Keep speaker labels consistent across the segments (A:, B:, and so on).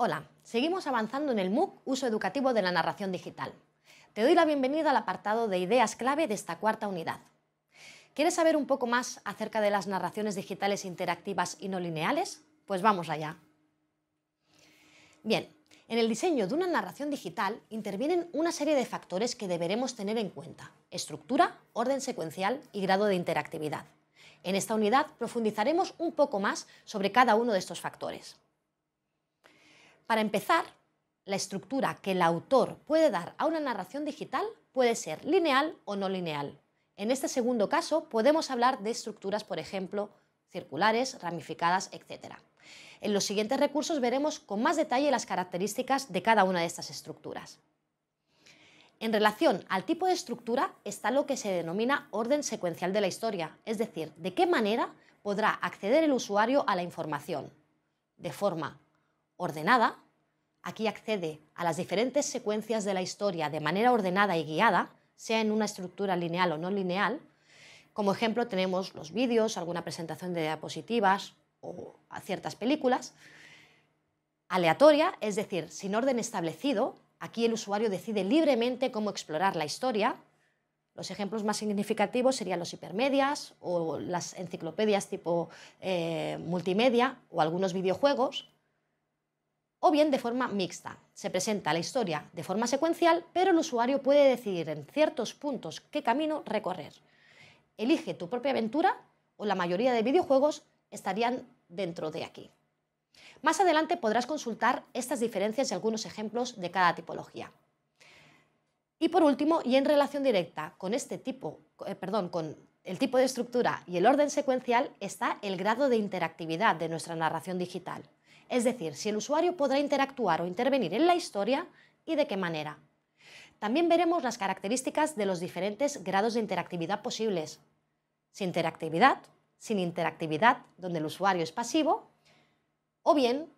A: Hola, seguimos avanzando en el MOOC Uso Educativo de la Narración Digital. Te doy la bienvenida al apartado de ideas clave de esta cuarta unidad. ¿Quieres saber un poco más acerca de las narraciones digitales interactivas y no lineales? Pues vamos allá. Bien, en el diseño de una narración digital intervienen una serie de factores que deberemos tener en cuenta. Estructura, orden secuencial y grado de interactividad. En esta unidad profundizaremos un poco más sobre cada uno de estos factores. Para empezar, la estructura que el autor puede dar a una narración digital puede ser lineal o no lineal. En este segundo caso podemos hablar de estructuras, por ejemplo, circulares, ramificadas, etc. En los siguientes recursos veremos con más detalle las características de cada una de estas estructuras. En relación al tipo de estructura está lo que se denomina orden secuencial de la historia, es decir, de qué manera podrá acceder el usuario a la información, de forma ordenada, aquí accede a las diferentes secuencias de la historia de manera ordenada y guiada, sea en una estructura lineal o no lineal. Como ejemplo tenemos los vídeos, alguna presentación de diapositivas o ciertas películas. Aleatoria, es decir, sin orden establecido, aquí el usuario decide libremente cómo explorar la historia. Los ejemplos más significativos serían los hipermedias o las enciclopedias tipo eh, multimedia o algunos videojuegos o bien de forma mixta. Se presenta la historia de forma secuencial, pero el usuario puede decidir en ciertos puntos qué camino recorrer. Elige tu propia aventura o la mayoría de videojuegos estarían dentro de aquí. Más adelante podrás consultar estas diferencias y algunos ejemplos de cada tipología. Y por último, y en relación directa con este tipo, eh, perdón, con el tipo de estructura y el orden secuencial está el grado de interactividad de nuestra narración digital es decir, si el usuario podrá interactuar o intervenir en la historia y de qué manera. También veremos las características de los diferentes grados de interactividad posibles. Sin interactividad, sin interactividad, donde el usuario es pasivo, o bien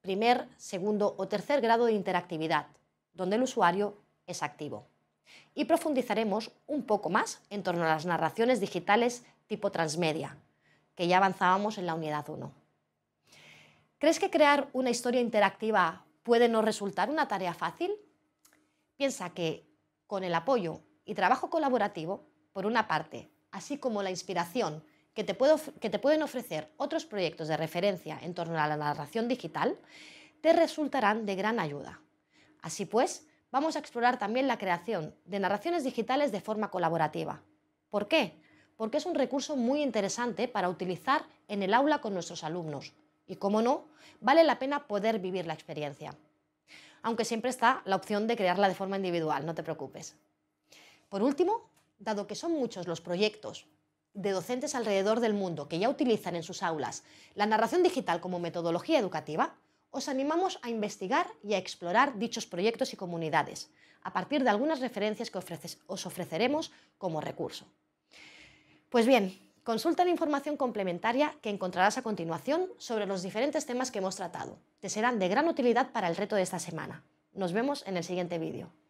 A: primer, segundo o tercer grado de interactividad, donde el usuario es activo. Y profundizaremos un poco más en torno a las narraciones digitales tipo transmedia, que ya avanzábamos en la unidad 1. ¿Crees que crear una historia interactiva puede no resultar una tarea fácil? Piensa que con el apoyo y trabajo colaborativo, por una parte, así como la inspiración que te, pueden ofrecer otros proyectos de referencia en torno a la narración digital, te resultarán de gran ayuda. Así pues, vamos a explorar también la creación de narraciones digitales de forma colaborativa. ¿Por qué? Porque es un recurso muy interesante para utilizar en el aula con nuestros alumnos, y como no, vale la pena poder vivir la experiencia. Aunque siempre está la opción de crearla de forma individual, no te preocupes. Por último, dado que son muchos los proyectos de docentes alrededor del mundo que ya utilizan en sus aulas la narración digital como metodología educativa, os animamos a investigar y a explorar dichos proyectos y comunidades, a partir de algunas referencias que os ofreceremos como recurso. Pues bien, Consulta la información complementaria que encontrarás a continuación sobre los diferentes temas que hemos tratado. Te serán de gran utilidad para el reto de esta semana. Nos vemos en el siguiente vídeo.